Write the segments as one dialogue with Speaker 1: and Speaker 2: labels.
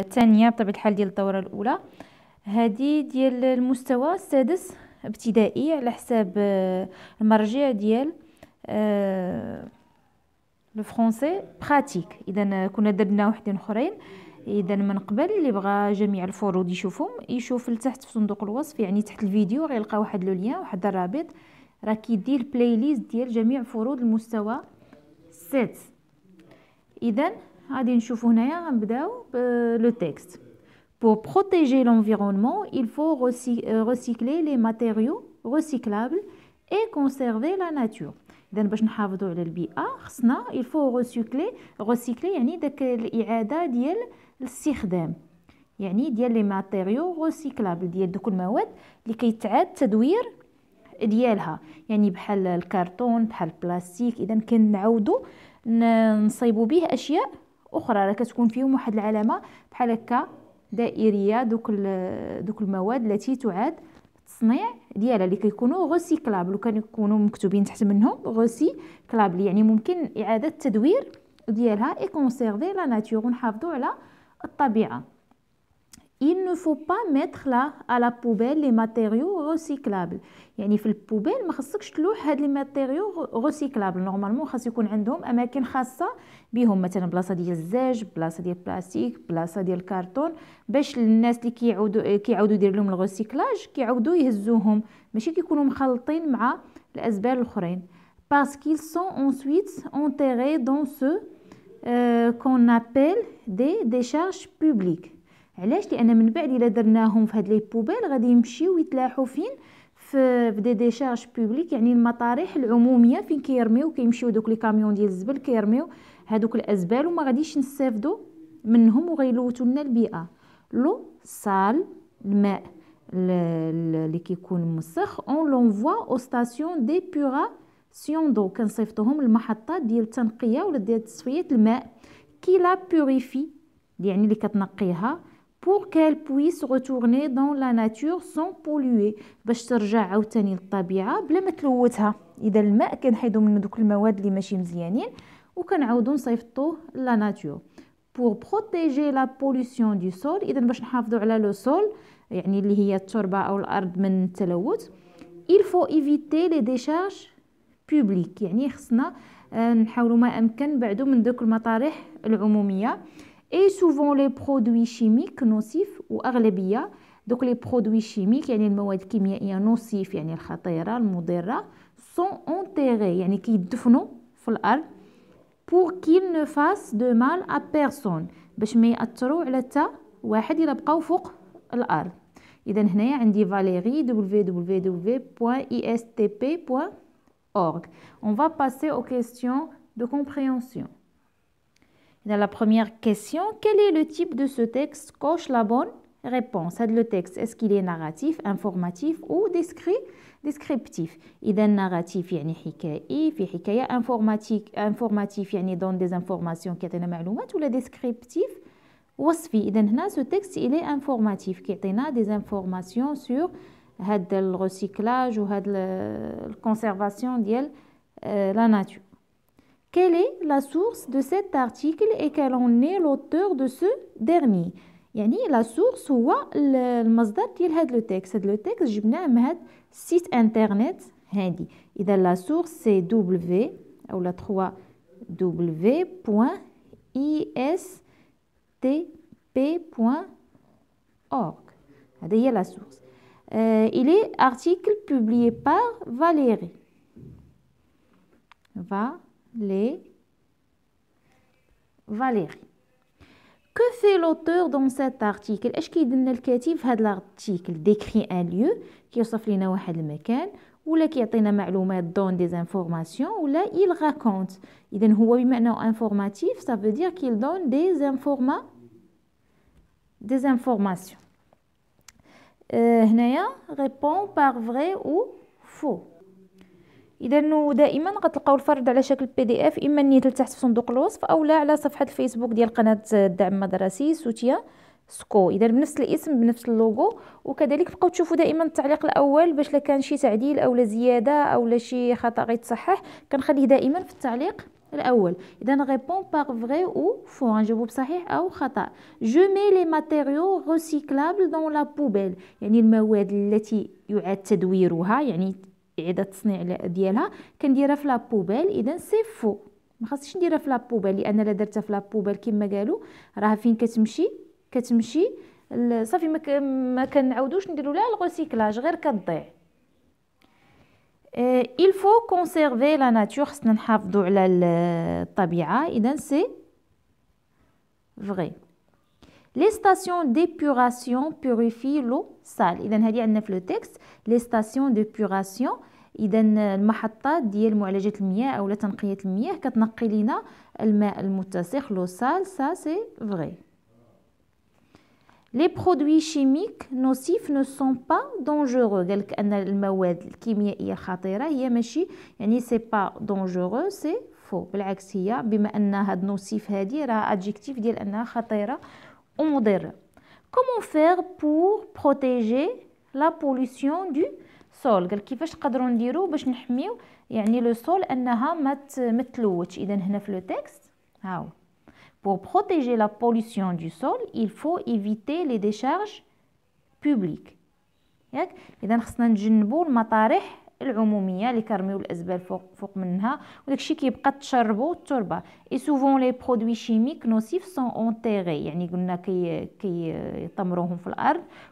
Speaker 1: الثانيه بطبيعه الحال ديال الدوره الاولى هذه ديال المستوى السادس ابتدائي على حساب آه، المرجع ديال آه، لو فرونسي براتيك اذا كنا درنا وحدين اخرين اذا من قبل اللي بغى جميع الفروض يشوفهم يشوف لتحت في صندوق الوصف يعني تحت الفيديو غيلقى واحد لو ليان واحد الرابط راه كيدير البلاي ليست ديال جميع فروض المستوى السادس اذا غادي نشوفو هنايا غنبداو لو تيكست Pour protéger l'environnement, il faut euh, recycler les matériaux recyclables et conserver la nature. إذا باش نحافظو على البيئة خصنا il faut recycler recycler يعني داك الإعادة ديال الاستخدام يعني ديال لي ماتيريو ريسيكلابل ديال دوك المواد اللي كيتعاد التدوير ديالها يعني بحال الكرتون بحال البلاستيك اذا كنعاودو نصايبو به اشياء اخرى راه كتكون فيهم واحد العلامه بحال هكا دائريه دوك دوك المواد التي تعاد التصنيع ديالها اللي كيكونوا غوسيكلابل وكان يكونوا مكتوبين تحت منهم غوسيكلابل يعني ممكن اعاده التدوير ديالها اي كونسيرفي لا ناتور ونحافظوا على الطبيعه il ne faut pas mettre là à la poubelle les matériaux recyclables يعني في البوبيل ما خصكش تلوح هاد لي ماتيريو ريسيكلابل نورمالمون خاص يكون عندهم اماكن بهم مثلا بلاصه ديال الزاج بلاصه ديال البلاستيك بلاصه ديال باش الناس اللي كيعاودوا كيعاودوا يدير لهم كيعاودوا يهزوهم ماشي كيكونوا مخلطين مع parce qu'ils sont ensuite enterrés dans ce qu'on appelle des décharges publiques علاش لان من بعد الا درناهم في هاد لي بوبيل غادي يمشيو يتلاحو فين في دي ديشارج بوبليك يعني المطارح العموميه فين كيرميو كيمشيو دوك لي كاميون ديال الزبل كيرميو هادوك الازبال وما غاديش نستافدو منهم وغيلوتو لنا البيئه لو سال الماء اللي كيكون مسخ اون لونفوا او ستاسيون دي بيغا سيون دو كنصيفطوهم للمحطه ديال التنقيه ولا ديال تصفيه الماء كي لا بوريفي يعني اللي كتنقيها pour qu'elle puisse retourner dans la nature sans polluer باش ترجع عاوتاني للطبيعه بلا ما تلوثها اذا الماء كنحيدو منه دوك المواد اللي ماشي مزيانين وكنعاودو نصيفطوه لا ناتور pour protéger la pollution du sol اذا باش نحافظو على لو سول يعني اللي هي التربه او الارض من التلوث il faut éviter les décharges publiques يعني خصنا آه، نحاولو ما امكن بعدو من دوك المطارح العموميه et souvent les produits chimiques nocifs ou أغلبية donc les produits chimiques يعني المواد chimiques نوصيف يعني الخطيرة المضرة sont enterrés يعني كيدفنوا في pour qu'ils ne fassent de mal à personne باش ما على واحد بقاو فوق هنايا عندي www.istp.org on va passer aux questions de compréhension dans la première question, quel est le type de ce texte Coche la bonne réponse. Le texte, est-ce qu'il est narratif, informatif ou descrit descriptif est narratif يعني حكائي في informatique informatif يعني donne des informations qui معلومات ولا descriptif وصفي إذا هنا ce texte il est informatif كيعطينا des informations sur le recyclage ou la conservation ديال euh, la nature. Quelle est la source de cet article et quel en est l'auteur de ce dernier la source ou Le texte C'est le texte j'ai le site internet handy. La source, c'est www.istp.org. Euh, il est article publié par Valérie les Valérie. Que fait l'auteur dans cet article Est-ce qu'il le article, l'article Décrit un lieu qui un ou là qui donne des informations ou là il raconte. Il donne qu'il maintenant informatif, ça veut dire qu'il donne des informations des informations. Euh, répond par vrai ou faux. اذا دائما غتلقاو الفرد على شكل بي دي اف اما نيت لتحت في صندوق الوصف اولا على صفحه الفيسبوك ديال قناه الدعم المدرسي سوتيا سكو اذا بنفس الاسم بنفس اللوغو وكذلك بقاو تشوفوا دائما التعليق الاول باش لا كان شي تعديل اولا زياده اولا شي خطا غيتصحح كنخليه دائما في التعليق الاول اذا ريبون بار فري او فو غنجاوبو بصحيح او خطا جو مي لي ماتيريو ريسيكلابل دون لا بوبيل يعني المواد التي يعاد تدويرها يعني القاعده التصنيع ديالها كنديرها في لابوبيل اذا سي فو ما خاصنيش نديرها في لابوبيل لان الا درتها في لابوبيل كما قالوا راه فين كتمشي كتمشي صافي ما مكنعاودوش كنعاودوش نديروا لها الغوسيكلاج غير كتضيع آه، il faut conserver la nature خصنا نحافظوا على الطبيعه اذا سي فغي لي ستاسيون ديبوراسيون بيوريفي لو سال اذا هذه عندنا في لو تيكست لي ستاسيون ديبوراسيون اذا المحطات ديال معالجه المياه او تنقيه المياه كتنقي لينا الماء المتسخ لو سال سا سي فري لي برودوي كيميك نوسيف نو سون با دونجورو قالك ان المواد الكيميائيه الخطيره هي ماشي يعني سي با دونجورو سي فو بالعكس هي بما ان هاد نوسيف هادي راه ادجكتيف ديال انها خطيره ومضره كومون فير بور بروتيجي لا بوليسيون دو سول قال كيفاش نقدروا نديرو باش نحميو يعني لو سول انها ما تلوثش اذا هنا في لو تيكست هاو Pour protéger la pollution du sol, il faut éviter les décharges publiques. ياك اذا خصنا نتجنبوا المطارح العموميه اللي كرميو الازبال فوق فوق منها وداكشي كيبقى تشربوا التربه اي سوفون لي برودوي كيميك نوسيف سون اونتيغي يعني قلنا كي كيطمروهم في الارض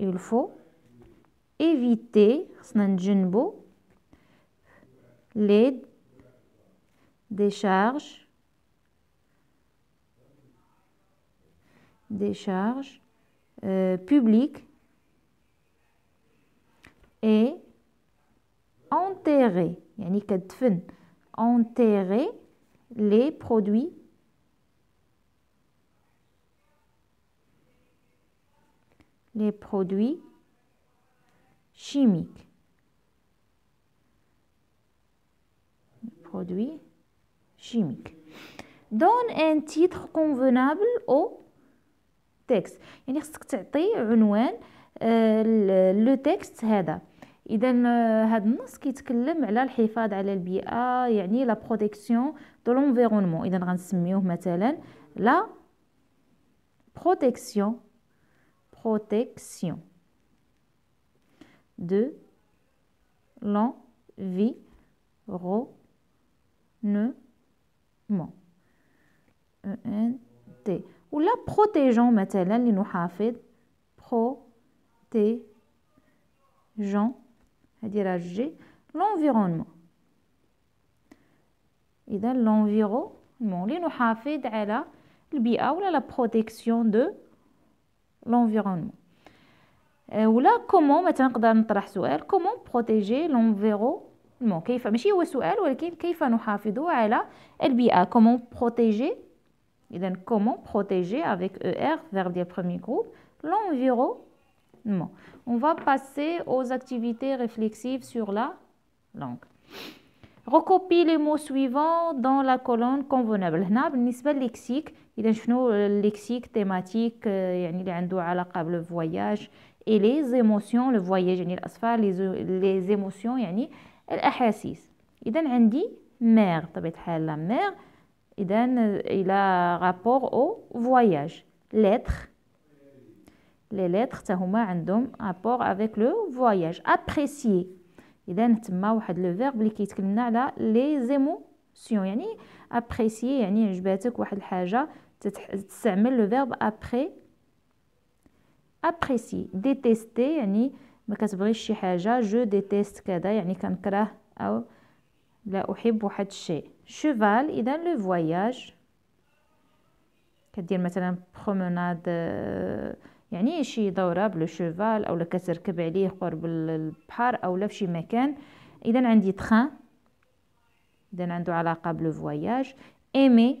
Speaker 1: il faut éviter les décharges décharges euh, publiques et enterrer, fun enterrer les produits les produits chimiques. Les produits chimiques. Donne un titre convenable au texte. يعني خصك تعطي عنوان لو il هذا النص كيتكلم على الحفاظ على يعني لا غنسميوه protection de l'environnement. e Ou la protégeons, مثلا nous cest à à l'environnement. dans l'environnement les نحافظ على la protection de l'environnement euh, ou là comment peut سؤال comment protéger l'environnement سؤال ولكن كيف comment protéger comment protéger avec er verbe du premier groupe l'environnement on va passer aux activités réflexives sur la langue recopie les mots suivants dans la colonne convenable بالنسبة اذا شنو الليكسيك تيماتيك آه، يعني اللي عنده علاقه بالفواياج اي لي زيموسيون لو فواياج يعني الاسفار لي زيموسيون يعني الاحاسيس اذا عندي مير بطبيعه الحال لا مير اذا الى رابور او فواياج لتر لي لتر حتى هما عندهم رابور افيك لو فواياج ابريسي اذا تما واحد لو فيرب اللي كيتكلمنا على لي زيموسيون يعني ابريسي يعني عجباتك واحد الحاجه تستعمل لو فيرب ابري ابريسي ديتيستي يعني ما كتبغيش شي حاجه جو ديتيست كذا يعني كنكره او لا احب واحد الشيء شوفال اذا لو فواياج كدير مثلا بروموناد يعني شي دوره بلو شوفال اولا كتركب عليه قرب البحر اولا فشي مكان اذا عندي تخان اذا عنده علاقه بلو فواياج ايمي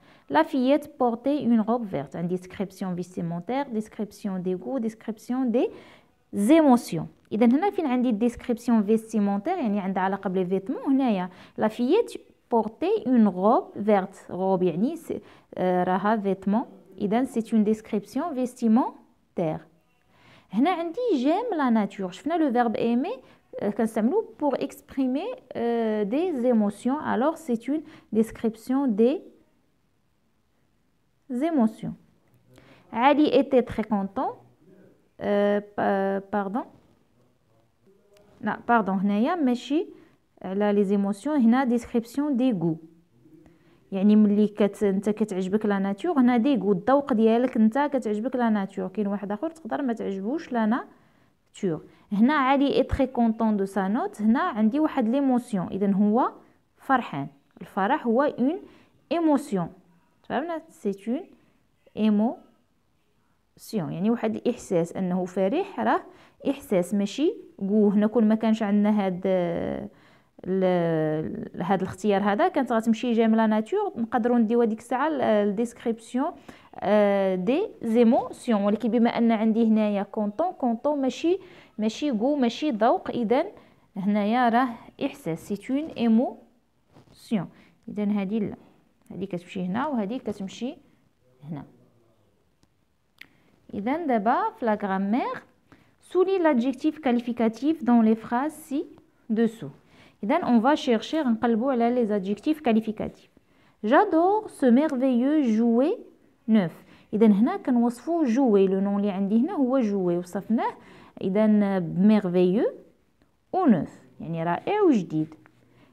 Speaker 1: La fillette portait une robe verte. Une description vestimentaire, une description des goûts, une description des émotions. Donc, une description vestimentaire, La fillette portait une robe verte. Robe, cest à euh, vêtement. c'est une description vestimentaire. Ici, on j'aime la nature ». je le verbe « aimer euh, » pour exprimer euh, des émotions. Alors, c'est une description des émotions. Ali était très content. pardon. Non, pardon, هنايا ماشي على des goûts. هنا description des goûts. يعني ملي كت انت كتعجبك لا ناتور هنا دي غو الذوق ديالك انت كتعجبك لا ناتور كاين واحد اخر تقدر ما تعجبوش لا ناتور هنا علي هنا عندي واحد اذا هو فرحان الفرح هو une émotion. اون ايمو émotion يعني واحد الاحساس انه فرح راه احساس ماشي كو هنا كون ما كانش عندنا هاد هاد الاختيار هذا كانت غتمشي لا ناتور نقدروا نديو هذيك الساعه الديسكريبسيون دي زيموسيون ولكن بما ان عندي هنايا كونطون كونطون ماشي ماشي كو ماشي ذوق اذا هنايا راه احساس سي اون ايموسيون اذا هذه لا Il dit que je suis ici, ou il dit que je suis ici, je suis ici. Idende de base, la grammaire souligne l'adjectif qualificatif dans les phrases ci-dessous. Idende, on va chercher, on va chercher les adjectifs qualificatifs. J'adore ce merveilleux jouet neuf. Idende, quand on se fait jouer, le nom qui est indiqué, on joue, sauf neuf. merveilleux ou neuf. Il y a là et où je dis.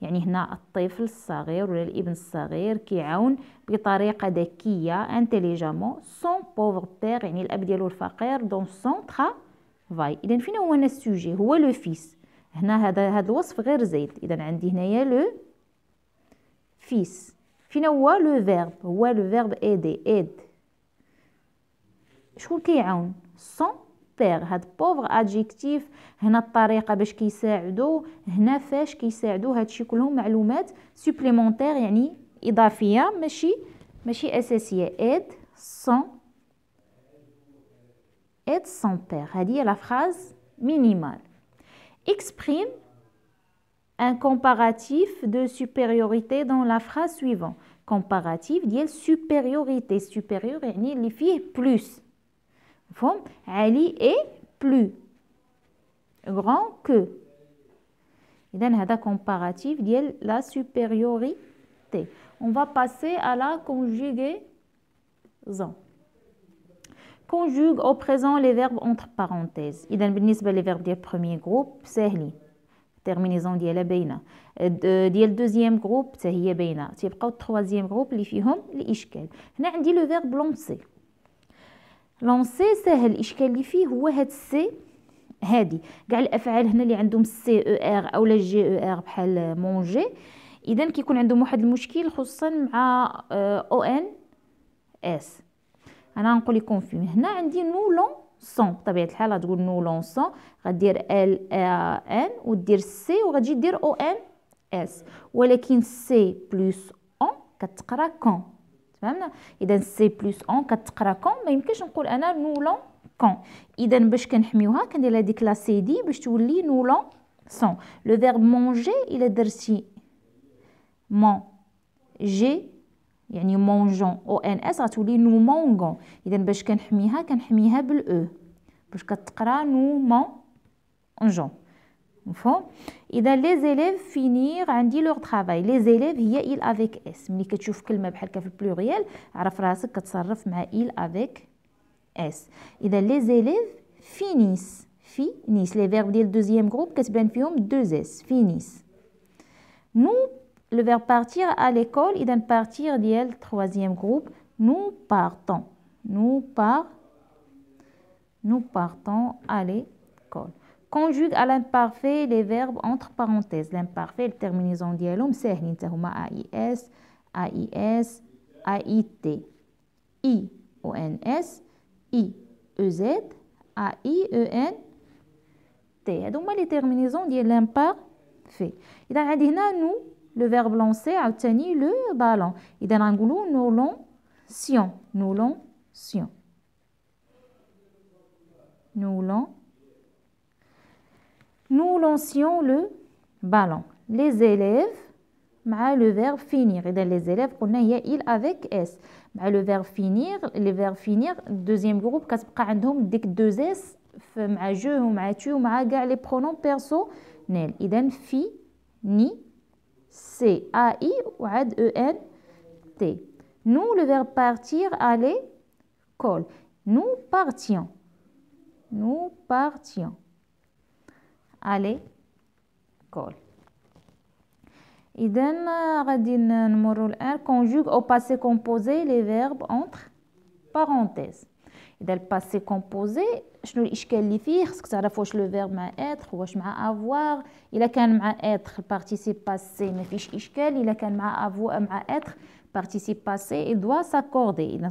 Speaker 1: يعني هنا الطفل الصغير ولا الابن الصغير كيعاون بطريقه ذكيه انتليجامون سون بوفرتير يعني الاب ديالو الفقير دون سون ترا فاي اذا فين هو هنا السوجي هو لو فيس هنا هذا هذا الوصف غير زايد اذا عندي هنايا لو فيس فين هو لو فيرب هو لو فيرب ايدي ايد شكون كيعاون سون had pauvre adjectif, la façon dont il s'est aidé, la façon dont il a fait ce qu'il s'est aidé, ce sont des informations supplémentaires, c'est-à-dire supplémentaires, mais qui sont essentielles. Aide sans père. Aide sans c'est la phrase minimale. Exprime un comparatif de supériorité dans la phrase suivante. Comparatif, supériorité la supériorité. Supérior, c'est plus elle Ali est plus grand que. Il donc, a un comparatif de la supériorité. On va passer à la conjugaison. Conjugue au présent les verbes entre parenthèses. il y les verbes du premier groupe, c'est Ali. Terminaison dit la euh, y Dit le deuxième groupe, c'est hier beina. le troisième groupe, les fihom, les ishkel. Nous dit le verbe lancer. لونسي ساهل الاشكال اللي فيه هو هاد السي هادي كاع الافعال هنا اللي عندهم سي او ار او لا جي او ار بحال مونجي اذا كيكون عندهم واحد المشكل خصوصا مع آه، او ان اس انا نقول لكم في هنا عندي لون سون بطبيعه الحال غتقول لون سون غدير ال ان ودير سي وغتجي دير او ان اس ولكن سي بلس اون كتقرا كون تمامنا اذا سي بلس اون كتقرا كون ما يمكنش نقول انا نولون كون اذا باش كنحميوها كندير هذيك ديك لا سي دي باش تولي نولون سون لو فيرب مونجي الى درتي مون جي يعني مونجون او ان اس غتولي نو مونغون اذا باش كنحميها كنحميها بالاو e. باش كتقرا نو مونجون مفهوم اذا لي زيليف فينيغ عندي لوغ طرافاي لي زيليف هي ايل افيك اس ملي كتشوف كلمه بحال هكا في البلوريال عرف راسك كتصرف مع ايل افيك اس اذا لي زيليف فينيس في نيس لي فيرب ديال دوزيام جروب كتبان فيهم دوز اس فينيس نو لو فيرب بارتير ا ليكول اذا بارتير ديال تروازيام جروب نو بارتون نو بار نو بارتون ا ليكول conjugue à l'imparfait les verbes entre parenthèses. L'imparfait, les terminaisons dialogue, c'est A-I-S, A-I-S, i T. Donc هما les terminaisons ديال l'imparfait. Et عندي nous le verbe lancer obtenu le ballon. dans غنقولوا nous lancions, nous lancions. Nous lancions nous lancions le ballon. Les élèves, le verbe finir. Et les élèves, on a il avec s. Le verbe finir, les verbe finir, deuxième groupe, كتبقى عندهم ديك deux s مع je ومع ou ومع les pronoms personnels. إذا fi, ni, c, a, i e, n, t. Nous, le verbe partir, aller, col. Nous partions. Nous partions. Allez, l'école. Idem, numéro 1, conjugue au passé composé les verbes entre parenthèses. Idem, le passé composé, je nous qualifie, ce que ça refouche le verbe à être, ou je avoir. Il a qu'un être être, participe passé, mais fiche ischel, il a qu'un m'a avoir, m'a être, participe passé, il doit s'accorder. Il a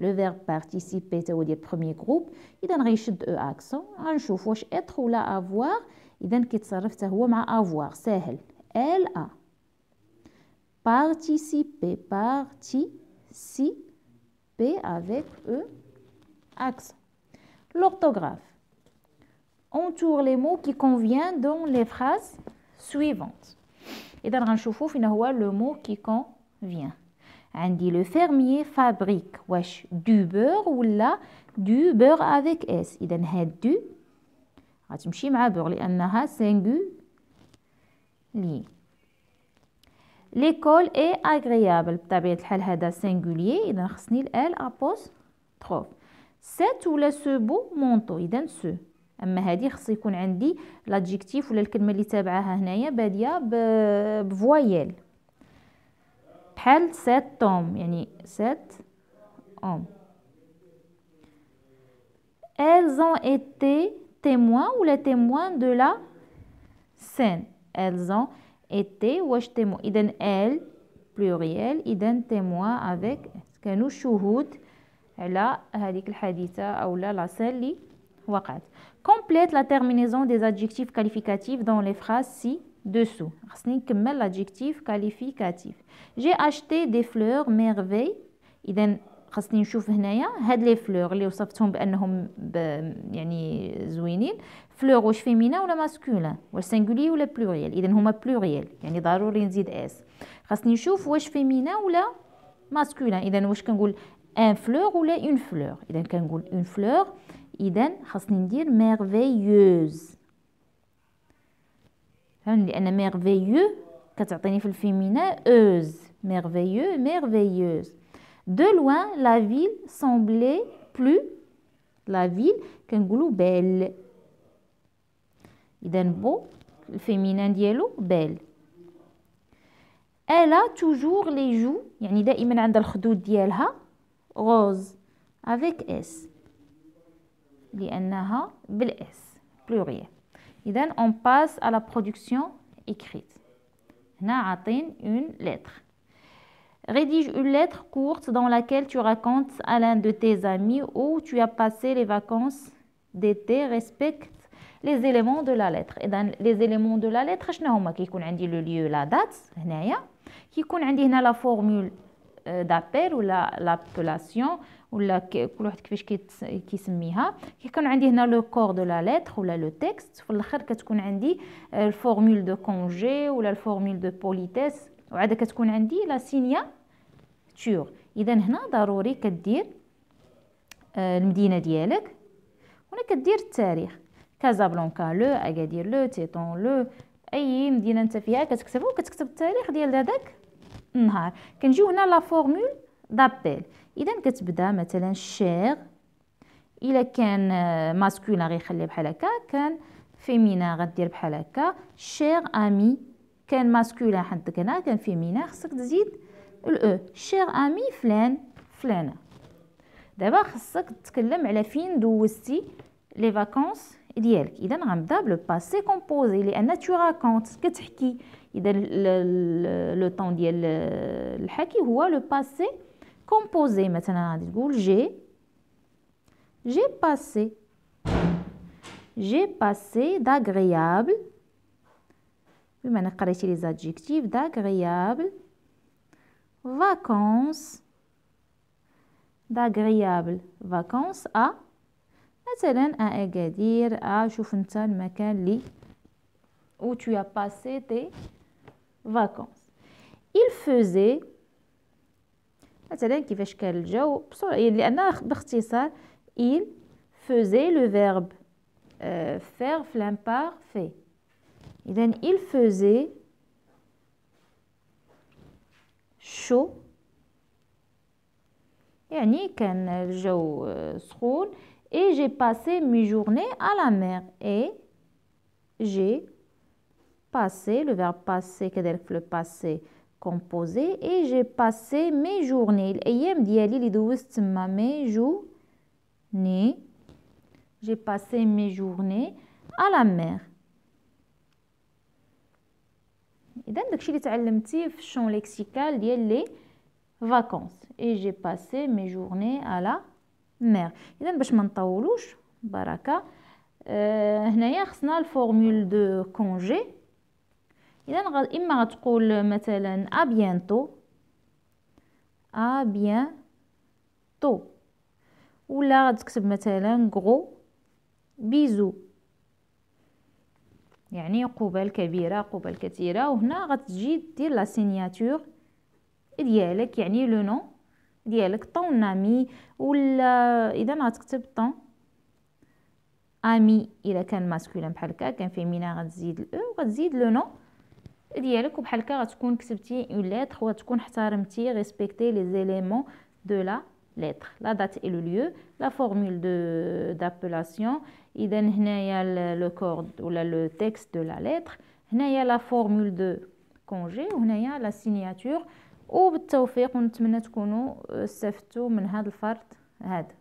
Speaker 1: Le verbe participer, c'est dire premier groupe. Il donne riche de accent. En chauffage être ou la avoir. Il donne qui se à avoir. C'est elle. Elle a participé, p avec E accent. L'orthographe. Entoure les mots qui conviennent dans les phrases suivantes. Et dans un chauffe, il le mot qui convient. عندي لو فيرميي فابريك واش دو بور ولا دو بور افيك اس اذا هاد دو غتمشي مع بور لانها سينغو لي ليكول اي اغريابل بطبيعه الحال هذا سينغوليي اذا خصني الال تروف سات ولا سو بو مونطو اذا سو اما هادي خص يكون عندي لادجيكتيف ولا الكلمه اللي تابعاها هنايا باديه بفويال بحال set Elles ont été témoins ou les témoins de la scène. Elles ont été ou témoins. Iden elles, pluriel, iden témoins avec كانوا شهود على هذيك الحادثة أو لا la Complète la terminaison des adjectifs qualificatifs dans les phrases si دوسو خصني نكمل لادجيكتيف كاليفيكاتيف جي اشتي دي فلور ميرفي اذا خصني نشوف هنايا هاد لي فلور اللي وصفتهم بانهم ب... يعني زوينين فلور واش فيمينا ولا ماسكولين واش سينغولي ولا بلوريال اذا هما بلوريال يعني ضروري نزيد اس خصني نشوف واش فيمينا ولا ماسكولين اذا واش كنقول ان فلور ولا اون فلور اذا كنقول اون فلور اذا خصني ندير ميرفيوز Elle est merveilleuse quand elle est féminine. Euse, merveilleuse, De loin, la ville semblait plus la ville qu'un est belle. Elle beau, le féminin est belle. Elle a toujours les joues, il y a une chose qui rose avec S. Elle est belle, on passe à la production écrite atteint une lettre Rédige une lettre courte dans laquelle tu racontes à l'un de tes amis où tu as passé les vacances d'été. Respecte les éléments de la lettre. Et dans les éléments de la lettre, شنو هما qui le lieu, la date qui la formule euh, d'appel ou l'appellation ولا كل واحد كيفاش كيسميها كيكون عندي هنا لو كور دو لا ليتر ولا لو تيكست في الاخر كتكون عندي الفورمول دو كونجي ولا الفورمول دو بوليتيس وعاد كتكون عندي لا تور اذا هنا ضروري كدير euh, المدينه ديالك هنا كدير التاريخ كازابلانكا لو اكادير لو تيتون لو اي مدينه انت فيها كتكتبو كتكتب التاريخ ديال هذاك النهار كنجيو هنا لا فورمول دابيل اذا كتبدا مثلا شير الا كان ماسكولين آه، غيخليه بحال هكا كان فيمينا غدير بحال هكا شير امي كان ماسكولين حدك هنا كان فيمينا خصك تزيد الاو e. شير امي فلان فلانه دابا خصك تتكلم على فين دوزتي لي فاكونس ديالك اذا غنبدا بلو باسي كومبوزي لان تو راكونت كتحكي اذا لو طون ديال آه، الحكي هو لو باسي composé, maintenant, j'ai, j'ai passé, j'ai passé d'agréable, on va les adjectifs d'agréable, vacances, d'agréable, vacances à, maintenant, à dire « à Choufental, Makan, Li, où tu as passé tes vacances. Il faisait مثلا كيفاش كان الجو بسرعه لان باختصار il faisait le verbe euh, faire في l'impar اذا il faisait chaud يعني كان الجو euh, سخون et j'ai passé mes journées à la mer et j'ai passé le verbe passer كذلك في le passé composé et j'ai passé mes journées les jours diali li douz tamma mais je j'ai passé mes journées à la mer. Et donc dakchi li ta3lamtie f chont lexical dial les vacances et j'ai passé mes journées à la mer. Et donc باش ما نطولوش بركة هنايا خصنا le formule de congé اذا اما غتقول مثلا ا بيانتو ا بيانتو ولا غتكتب مثلا غرو بيزو يعني قبل كبيره قبل كثيره وهنا غتجي دير لا سينياتور ديالك يعني لو نو ديالك طون امي ولا اذا غتكتب طون امي الا كان ماسكولين بحال هكا كان فيمينا غتزيد الاو e، وغتزيد لو نو ديالك وبحال هكا غتكون كتبتي اون ليتر وغتكون احترمتي ريسبكتي لي زيليمون دو لا ليتر لا دات اي لو ليو لا فورمول دو دابلاسيون اذا هنايا لو كورد ولا لو تيكست دو لا ليتر هنايا لا فورمول دو كونجي وهنايا لا سيناتور وبالتوفيق ونتمنى تكونوا euh, استفدتوا من هذا الفرد هذا